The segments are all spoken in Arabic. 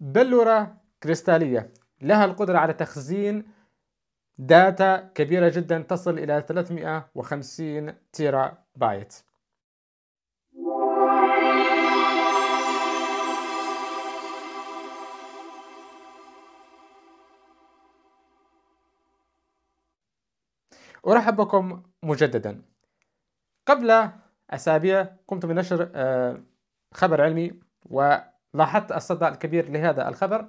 بلورة كريستالية لها القدرة على تخزين داتا كبيرة جدا تصل إلى 350 تيرا بايت أرحب بكم مجددا قبل أسابيع قمت بنشر آه، خبر علمي و لاحظت الصدى الكبير لهذا الخبر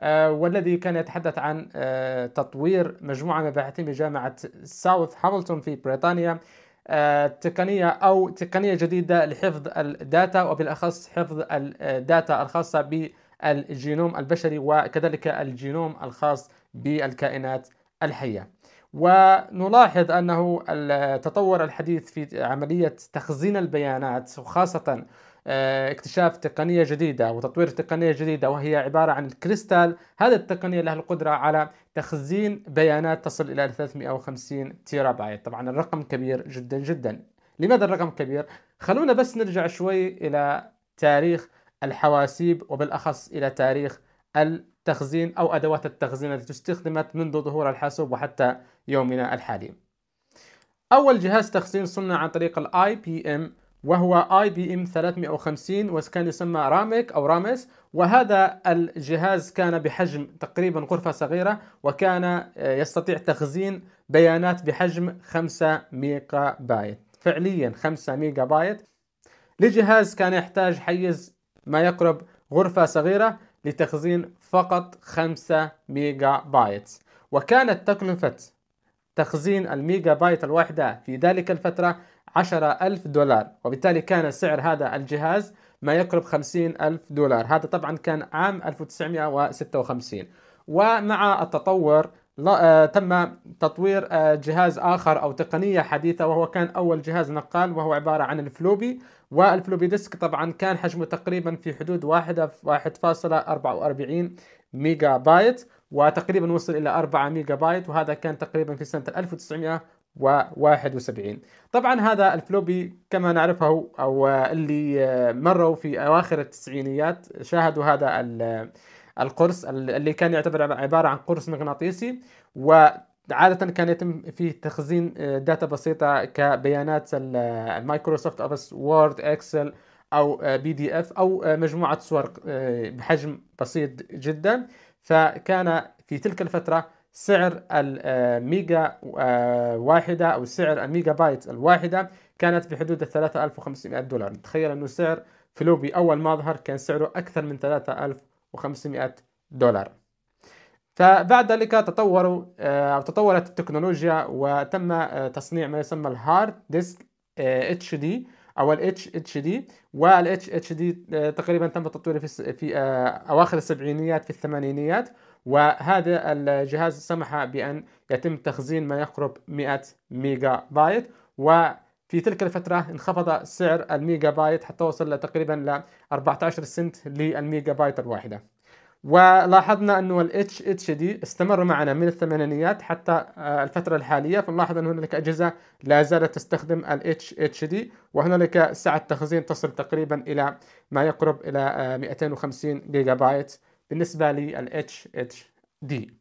آه، والذي كان يتحدث عن آه، تطوير مجموعة مباحثين بجامعة ساوث هاملتون في بريطانيا آه، تقنية أو تقنية جديدة لحفظ الداتا وبالأخص حفظ الداتا الخاصة بالجينوم البشري وكذلك الجينوم الخاص بالكائنات الحية ونلاحظ أنه تطور الحديث في عملية تخزين البيانات وخاصة آه، اكتشاف تقنية جديدة وتطوير تقنية جديدة وهي عبارة عن الكريستال هذه التقنية لها القدرة على تخزين بيانات تصل إلى 350 تيرا بايت طبعا الرقم كبير جدا جدا لماذا الرقم كبير؟ خلونا بس نرجع شوي إلى تاريخ الحواسيب وبالأخص إلى تاريخ التخزين أو أدوات التخزين التي استخدمت منذ ظهور الحاسوب وحتى يومنا الحالي أول جهاز تخزين صنع عن طريق الاي بي ام وهو اي بي ام 350 وكان يسمى رامك او رامس وهذا الجهاز كان بحجم تقريبا غرفه صغيره وكان آه، يستطيع تخزين بيانات بحجم 5 ميجا بايت فعليا 5 ميجا بايت لجهاز كان يحتاج حيز ما يقرب غرفه صغيره لتخزين فقط 5 ميجا بايت وكانت تكلفه تخزين الميجا بايت الواحدة في ذلك الفترة 10000 دولار وبالتالي كان سعر هذا الجهاز ما يقرب 50000 دولار هذا طبعا كان عام 1956 ومع التطور آه، تم تطوير آه، جهاز آخر أو تقنية حديثة وهو كان أول جهاز نقال وهو عبارة عن الفلوبي والفلوبي ديسك طبعا كان حجمه تقريبا في حدود 1.44 ميجا بايت وتقريبا وصل إلى 4 ميجا بايت وهذا كان تقريبا في سنة 1971 طبعا هذا الفلوبي كما نعرفه أو اللي مروا في أواخر التسعينيات شاهدوا هذا القرص اللي كان يعتبر عبارة عن قرص مغناطيسي و عادة كان يتم فيه تخزين داتا بسيطة كبيانات المايكروسوفت أوفيس وورد إكسل أو بي دي إف أو مجموعة صور آه، بحجم بسيط جدا فكان في تلك الفترة سعر الميجا آه، آه، واحدة أو سعر الميجا بايت الواحدة كانت بحدود ال 3500 دولار تخيل أنه سعر فلوبي أول ما ظهر كان سعره أكثر من 3500 دولار فبعد ذلك تطوروا آه، أو تطورت التكنولوجيا وتم تصنيع ما يسمى الهارد ديسك اتش دي او الاتش اتش دي والاتش اتش دي تقريبا تم تطويره في في آه، اواخر السبعينيات في الثمانينيات وهذا الجهاز سمح بان يتم تخزين ما يقرب 100 ميجا بايت وفي تلك الفترة انخفض سعر الميجا بايت حتى وصل تقريبا ل 14 سنت للميجا بايت الواحدة ولاحظنا انه الاتش اتش دي استمر معنا من الثمانينيات حتى آه، الفتره الحاليه فنلاحظ ان هنالك اجهزه لا زالت تستخدم الاتش اتش دي وهنالك سعه تخزين تصل تقريبا الى ما يقرب الى 250 جيجا بايت بالنسبه للاتش اتش دي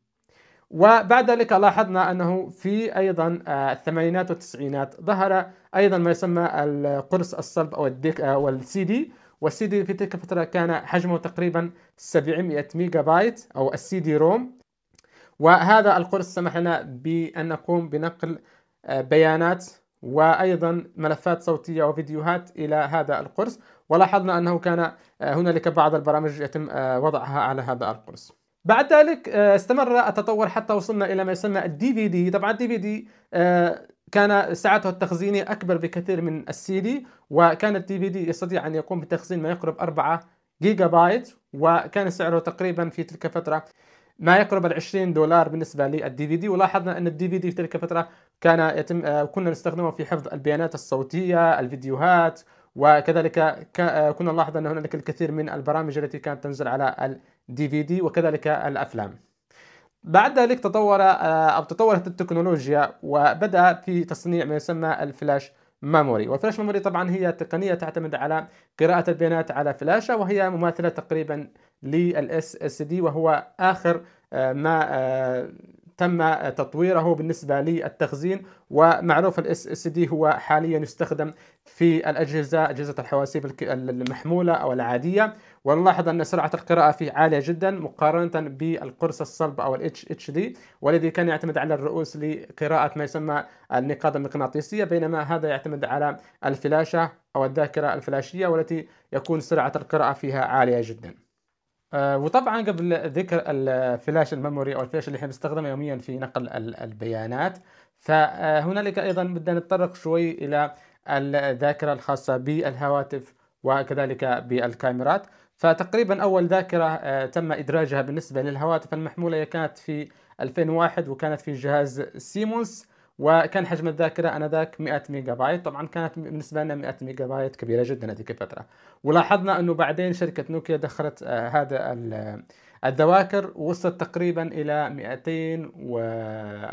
وبعد ذلك لاحظنا انه في ايضا آه، الثمانينات والتسعينات ظهر ايضا ما يسمى القرص الصلب او الديك او آه، السي دي والسي دي في تلك الفترة كان حجمه تقريبا 700 ميجا بايت أو السي دي روم وهذا القرص سمح لنا بأن نقوم بنقل آه، بيانات وأيضا ملفات صوتية وفيديوهات إلى هذا القرص ولاحظنا أنه كان آه، هنالك بعض البرامج يتم آه، وضعها على هذا القرص بعد ذلك استمر التطور حتى وصلنا إلى ما يسمى الدي في دي طبعا الدي في دي كان سعته التخزينية أكبر بكثير من السي دي وكان الدي في دي يستطيع أن يقوم بتخزين ما يقرب 4 جيجا بايت وكان سعره تقريبا في تلك الفترة ما يقرب ال 20 دولار بالنسبة للدي في دي ولاحظنا أن الدي في دي في تلك الفترة كان يتم آه، كنا نستخدمه في حفظ البيانات الصوتية الفيديوهات وكذلك آه، كنا نلاحظ أن هنالك الكثير من البرامج التي كانت تنزل على الدي في دي وكذلك الأفلام بعد ذلك تطور آه، او تطورت التكنولوجيا وبدا في تصنيع ما يسمى الفلاش ميموري والفلاش ميموري طبعا هي تقنيه تعتمد على قراءه البيانات على فلاشه وهي مماثله تقريبا للاس اس دي وهو اخر آه، ما آه، تم تطويره بالنسبة للتخزين ومعروف الاس اس دي هو حاليا يستخدم في الأجهزة أجهزة الحواسيب المحمولة أو العادية ونلاحظ أن سرعة القراءة فيه عالية جدا مقارنة بالقرص الصلب أو الـ HHD والذي كان يعتمد على الرؤوس لقراءة ما يسمى النقاط المغناطيسية بينما هذا يعتمد على الفلاشة أو الذاكرة الفلاشية والتي يكون سرعة القراءة فيها عالية جدا آه، وطبعا قبل ذكر الفلاش الميموري او الفلاش اللي احنا نستخدمه يوميا في نقل البيانات فهنالك ايضا بدنا نتطرق شوي الى الذاكره الخاصه بالهواتف وكذلك بالكاميرات فتقريبا اول ذاكره آه، تم ادراجها بالنسبه للهواتف المحموله كانت في 2001 وكانت في جهاز سيمونز وكان حجم الذاكرة آنذاك 100 ميجا بايت طبعا كانت بالنسبة لنا 100 ميجا بايت كبيرة جدا هذيك الفترة ولاحظنا أنه بعدين شركة نوكيا دخلت آه، هذا الذواكر وصلت تقريبا إلى 200 و...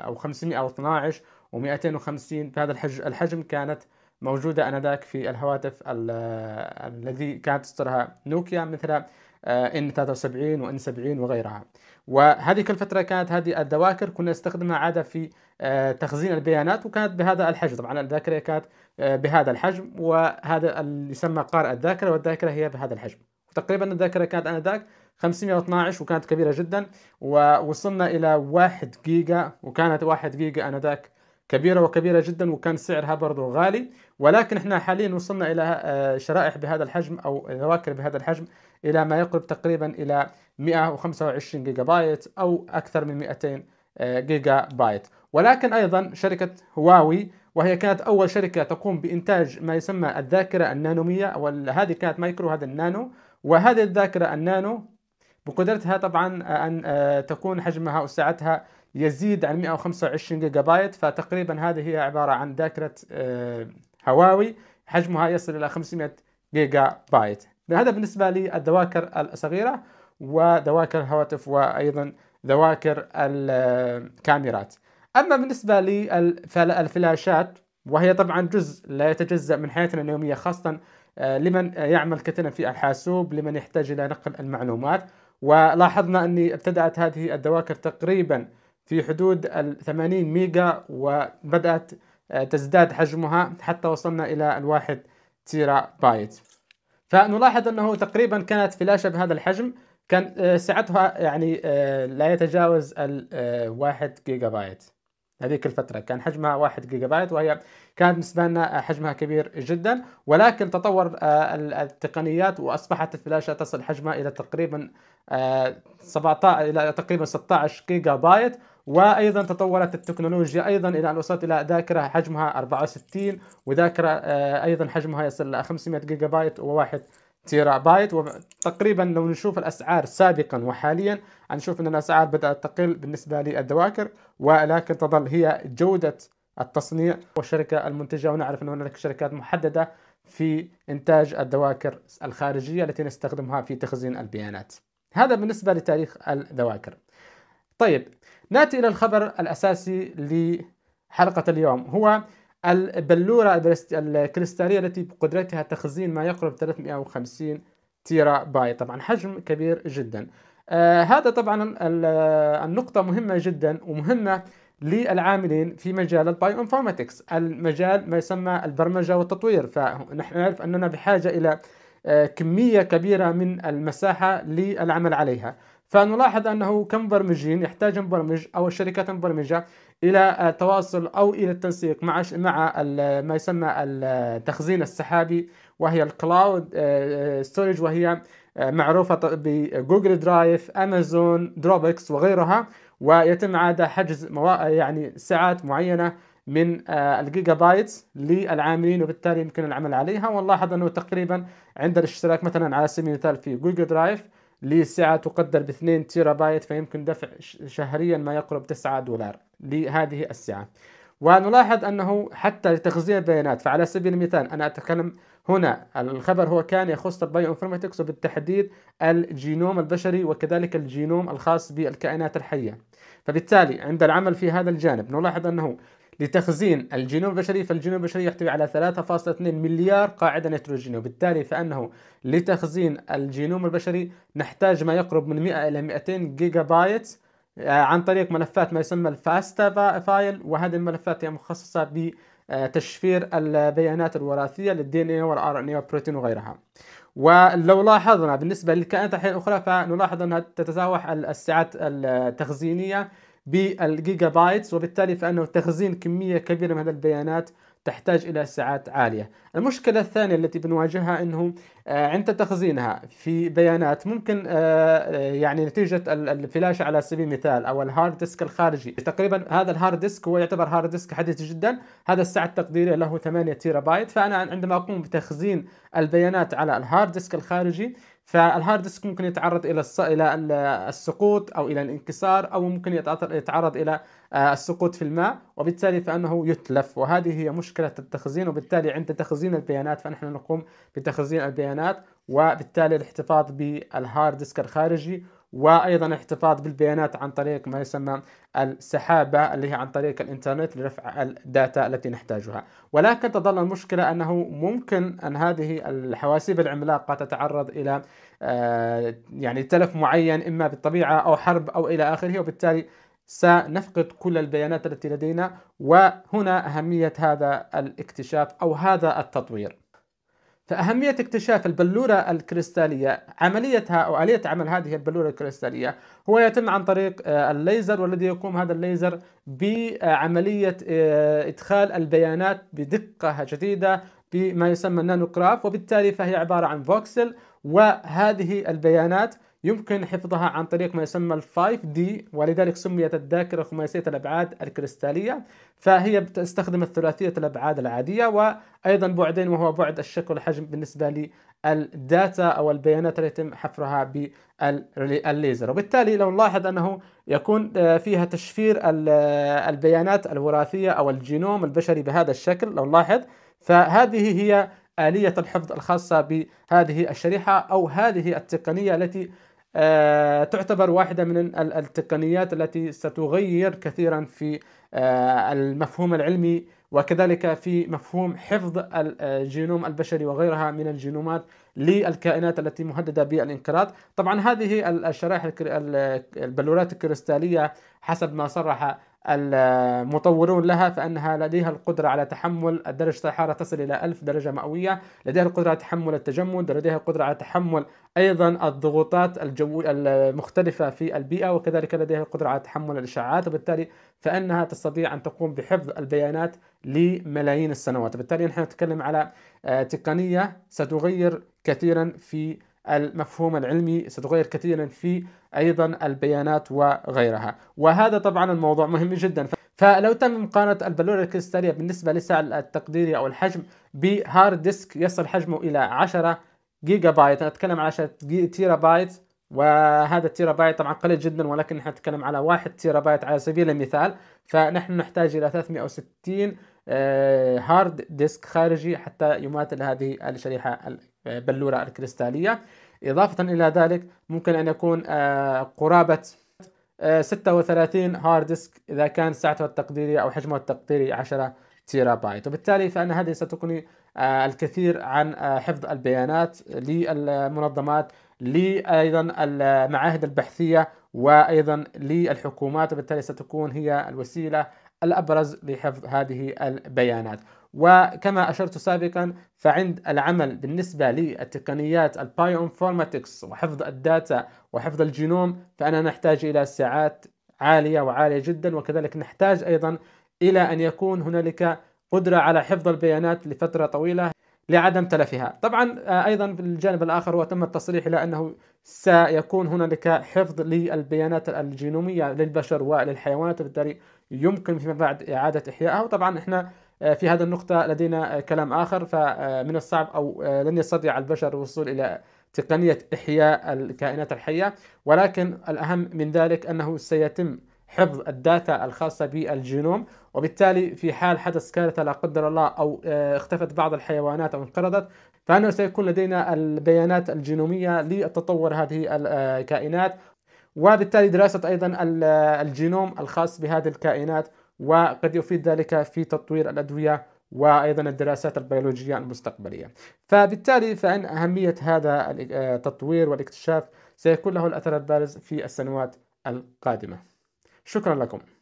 أو 512 و250 بهذا الحجم, الحجم كانت موجودة آنذاك في الهواتف الذي كانت تصدرها نوكيا مثل آه، ان 73 وان 70 وغيرها وهذه الفترة كانت هذه الذواكر كنا نستخدمها عادة في آه، تخزين البيانات وكانت بهذا الحجم طبعا الذاكرة كانت آه، بهذا الحجم وهذا اللي يسمى قارئ الذاكرة والذاكرة هي بهذا الحجم وتقريبا الذاكرة كانت آنذاك 512 وكانت كبيرة جدا ووصلنا إلى 1 جيجا وكانت 1 جيجا آنذاك كبيرة وكبيرة جدا وكان سعرها برضو غالي ولكن احنا حاليا وصلنا إلى آه، شرائح بهذا الحجم أو ذواكر بهذا الحجم إلى ما يقرب تقريبا إلى 125 جيجا بايت أو أكثر من 200 آه، جيجا بايت ولكن أيضا شركة هواوي وهي كانت أول شركة تقوم بإنتاج ما يسمى الذاكرة النانومية وهذه كانت مايكرو هذا النانو وهذه الذاكرة النانو بقدرتها طبعا آه، أن تكون حجمها وسعتها يزيد عن 125 جيجا بايت فتقريبا هذه هي عبارة عن ذاكرة آه، هواوي حجمها يصل إلى 500 جيجا بايت هذا بالنسبة للذواكر الصغيرة وذواكر الهواتف وأيضا ذواكر الكاميرات أما بالنسبة للفلاشات وهي طبعا جزء لا يتجزأ من حياتنا اليومية خاصة آه، لمن يعمل كثيرا في الحاسوب لمن يحتاج إلى نقل المعلومات ولاحظنا أني ابتدأت هذه الذواكر تقريبا في حدود ال 80 ميجا وبدأت آه، تزداد حجمها حتى وصلنا إلى الواحد تيرا بايت فنلاحظ أنه تقريبا كانت فلاشة بهذا الحجم كان آه، سعتها يعني آه، لا يتجاوز الواحد جيجا بايت هذيك الفترة كان حجمها واحد جيجا بايت وهي كانت بالنسبة لنا حجمها كبير جدا ولكن تطور التقنيات وأصبحت الفلاشة تصل حجمها إلى تقريبا 17 إلى تقريبا 16 جيجا بايت وايضا تطورت التكنولوجيا ايضا الى ان وصلت الى ذاكره حجمها 64 وذاكره آه، ايضا حجمها يصل الى 500 جيجا بايت و1 تيرا بايت وتقريبا لو نشوف الاسعار سابقا وحاليا نشوف ان الاسعار بدات تقل بالنسبه للذواكر ولكن تظل هي جوده التصنيع والشركه المنتجه ونعرف ان هناك شركات محدده في انتاج الذواكر الخارجيه التي نستخدمها في تخزين البيانات. هذا بالنسبه لتاريخ الذواكر. طيب ناتي الى الخبر الاساسي لحلقه اليوم هو البلوره الكريستاليه التي بقدرتها تخزين ما يقرب 350 تيرا بايت طبعا حجم كبير جدا آه هذا طبعا النقطة مهمة جدا ومهمة للعاملين في مجال الباي انفورماتكس المجال ما يسمى البرمجة والتطوير فنحن نعرف أننا بحاجة إلى آه كمية كبيرة من المساحة للعمل عليها فنلاحظ أنه كمبرمجين يحتاج المبرمج أو الشركات المبرمجة إلى التواصل أو إلى التنسيق مع مع ما يسمى التخزين السحابي وهي الكلاود آه، ستورج آه، وهي آه، معروفة بجوجل درايف أمازون دروبكس وغيرها ويتم عادة حجز يعني ساعات معينة من الجيجا بايتس للعاملين وبالتالي يمكن العمل عليها ونلاحظ أنه تقريبا عند الاشتراك مثلا على سبيل المثال في جوجل درايف لسعة تقدر ب 2 تيرا بايت فيمكن دفع شهريا ما يقرب 9 دولار لهذه السعة ونلاحظ أنه حتى لتخزين البيانات فعلى سبيل المثال أنا أتكلم هنا الخبر هو كان يخص البايو انفورماتكس وبالتحديد الجينوم البشري وكذلك الجينوم الخاص بالكائنات الحية فبالتالي عند العمل في هذا الجانب نلاحظ أنه لتخزين الجينوم البشري فالجينوم البشري يحتوي على 3.2 مليار قاعدة نيتروجينية وبالتالي فأنه لتخزين الجينوم البشري نحتاج ما يقرب من 100 إلى 200 جيجا بايت آه، عن طريق ملفات ما يسمى الفاستا فايل وهذه الملفات هي مخصصة ب تشفير البيانات الوراثية للدي ان اي والار ان اي والبروتين وغيرها. ولو لاحظنا بالنسبة للكائنات الحية الأخرى فنلاحظ أنها تتزاوح السعات التخزينية بالجيجا بايتس وبالتالي فانه تخزين كميه كبيره من هذه البيانات تحتاج الى سعات عاليه. المشكله الثانيه التي بنواجهها انه آه، عند تخزينها في بيانات ممكن آه، آه، يعني نتيجه الفلاش على سبيل المثال او الهارد ديسك الخارجي، تقريبا هذا الهارد ديسك هو يعتبر هارد ديسك حديث جدا، هذا السعه التقديريه له 8 تيرا بايت، فانا عندما اقوم بتخزين البيانات على الهارد ديسك الخارجي فالهارد ديسك ممكن يتعرض الى الى السقوط او الى الانكسار او ممكن يتعرض الى آه، السقوط في الماء وبالتالي فانه يتلف وهذه هي مشكله التخزين وبالتالي عند تخزين البيانات فنحن نقوم بتخزين البيانات وبالتالي الاحتفاظ بالهارد ديسك الخارجي وايضا الاحتفاظ بالبيانات عن طريق ما يسمى السحابه اللي هي عن طريق الانترنت لرفع الداتا التي نحتاجها، ولكن تظل المشكله انه ممكن ان هذه الحواسيب العملاقه تتعرض الى آه، يعني تلف معين اما بالطبيعه او حرب او الى اخره وبالتالي سنفقد كل البيانات التي لدينا وهنا اهميه هذا الاكتشاف او هذا التطوير. فأهمية اكتشاف البلورة الكريستالية عمليتها أو آلية عمل هذه البلورة الكريستالية هو يتم عن طريق آه، الليزر والذي يقوم هذا الليزر بعملية آه، إدخال البيانات بدقة جديدة بما يسمى النانوكراف وبالتالي فهي عبارة عن فوكسل وهذه البيانات يمكن حفظها عن طريق ما يسمى ال 5D ولذلك سميت الذاكرة خماسية الأبعاد الكريستالية فهي تستخدم الثلاثية الأبعاد العادية وأيضا بعدين وهو بعد الشكل والحجم بالنسبة للداتا أو البيانات التي يتم حفرها بالليزر وبالتالي لو نلاحظ أنه يكون آه، فيها تشفير آه، البيانات الوراثية أو الجينوم البشري بهذا الشكل لو نلاحظ فهذه هي آلية الحفظ الخاصة بهذه الشريحة أو هذه التقنية التي آه، تعتبر واحدة من التقنيات التي ستغير كثيرا في آه، المفهوم العلمي وكذلك في مفهوم حفظ آه، الجينوم البشري وغيرها من الجينومات للكائنات التي مهددة بالانقراض طبعا هذه الشرائح البلورات الكريستالية حسب ما صرح المطورون لها فانها لديها القدره على تحمل درجه الحراره تصل الى 1000 درجه مئويه، لديها القدره على تحمل التجمد، لديها القدره على تحمل ايضا الضغوطات الجو المختلفه في البيئه وكذلك لديها القدره على تحمل الاشعاعات وبالتالي فانها تستطيع ان تقوم بحفظ البيانات لملايين السنوات، وبالتالي نحن نتكلم على آه، تقنيه ستغير كثيرا في المفهوم العلمي ستغير كثيرا في ايضا البيانات وغيرها وهذا طبعا الموضوع مهم جدا فلو تم مقارنة البلوره الكريستالية بالنسبة لسعر التقديري أو الحجم بهارد ديسك يصل حجمه إلى 10 جيجا بايت نتكلم أتكلم على 10 تيرا بايت وهذا التيرا بايت طبعا قليل جدا ولكن نحن نتكلم على 1 تيرا بايت على سبيل المثال فنحن نحتاج إلى 360 هارد ديسك خارجي حتى يماثل هذه الشريحة بلورة الكريستالية إضافة إلى ذلك ممكن أن يكون آه، قرابة 36 هارد ديسك إذا كان سعته التقديرية أو حجمه التقديري 10 تيرا بايت وبالتالي فأن هذه ستقني آه، الكثير عن آه، حفظ البيانات للمنظمات لأيضا المعاهد البحثية وأيضا للحكومات وبالتالي ستكون هي الوسيلة الأبرز لحفظ هذه البيانات وكما أشرت سابقا فعند العمل بالنسبة للتقنيات البايو انفورماتكس وحفظ الداتا وحفظ الجينوم فأنا نحتاج إلى ساعات عالية وعالية جدا وكذلك نحتاج أيضا إلى أن يكون هنالك قدرة على حفظ البيانات لفترة طويلة لعدم تلفها طبعا آه، أيضا في الجانب الآخر هو تم التصريح إلى أنه سيكون هنالك حفظ للبيانات الجينومية للبشر وللحيوانات وبالتالي يمكن فيما بعد إعادة إحيائها وطبعا إحنا آه، في هذه النقطة لدينا آه، كلام آخر فمن آه، الصعب أو لن يستطيع البشر الوصول إلى تقنية إحياء الكائنات الحية ولكن الأهم من ذلك أنه سيتم حفظ الداتا الخاصة بالجينوم وبالتالي في حال حدث كارثة لا قدر الله أو اختفت بعض الحيوانات أو انقرضت فأنه سيكون لدينا البيانات الجينومية لتطور هذه الكائنات وبالتالي دراسة أيضا الجينوم الخاص بهذه الكائنات وقد يفيد ذلك في تطوير الأدوية وأيضا الدراسات البيولوجية المستقبلية فبالتالي فإن أهمية هذا آه، التطوير والاكتشاف سيكون له الأثر البارز في السنوات القادمة شكرا لكم